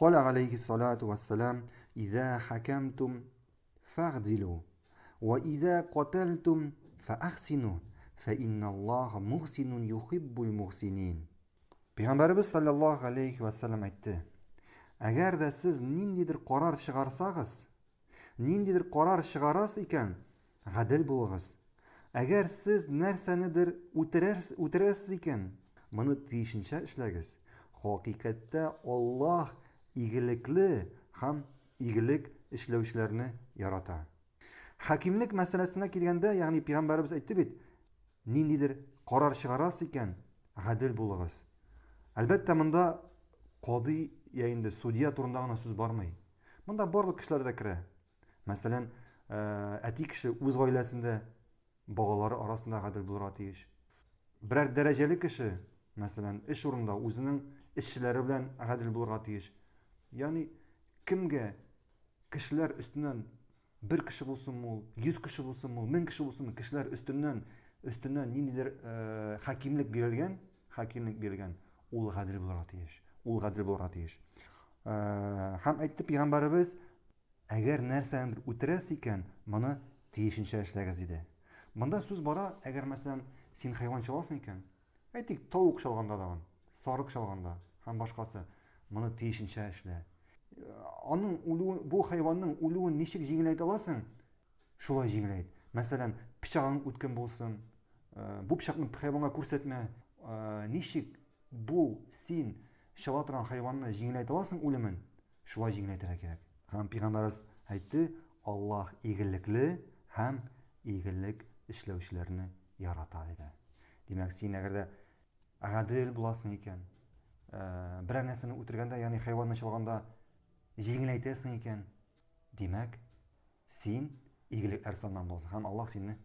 قال عليه الصلاة والسلام إذا حكمتم فاعدلوا وإذا قتلتم فأحسنوا فإن الله محسن يحب المحسنين Пейғамбарыбыз саллаллаху алейхи вассалам айтты әгәр да сез ниндидер қорар шығарсағыз ниндидер қорар шығарасыз икән ғәділ болыгыз әгәр сіз нәрсәнедер үтерәсіз икән моны тиешенчә эшләгез хакыйкатьтә аллаһ игіліклі һәм игілік эшләүчеләрне ярата хакимлек мәсьәләсенә килгәндә ягъни пәйгамбәрбез әйтте бит ниндидер карар чыгарасыз икән ғәдел булыгыз әлбәттә монда қоды я инде судья турында гына сүз бармый монда барлык кешеләр дә керә мәсәлән э, әти кеше үз гаиләсендә балалары арасында гадел булырга тиеш берәр дәрәҗәле кеше мәсәлән эш урында үзенең эшчеләре белән ғәдел булырга тиеш яғни кімге кішілер үстінен бір кіші болсын ол жүз кіші болсын ол мың кіші болсын кісілер үстінен үстінен нелер ә, хакимлік берілген хакимлік берілген ол ғаділ болырға тиіс ол ғаділ болырға тиіс ә, айтты пайғамбарыбыз әгәр нәрсәне бер үтерәсез икән мыны тиешенчә эшләгез диде монда бара әгәр мәсәлән син хайван чаласың икән әйтик тауык шалғанда да сарық шалғанда һәм башкасы мұны тиісінше ішіле оның улуы бұл хайуанның улуын нешек жеңілайта аласың шулай жеңілайды мәселен пышағың өткен болсын ә, бұл пышақны хайуанға көрсетме ә, нешек бұл сен шала тұрған хайуанны жеңілайта аласың өлімін шулай жеңілдетіле керек һәм пайғамбарымыз айтты аллах игіліклі һәм игілік ішлеушілерді ярата деді демек сен егер де боласың екен ә, бірәр нәрсені үтіргәндә яғни хайванны жеңіл айтасың екен, демәк, сен игілік әрсаннан буласың һәм аллаһ сине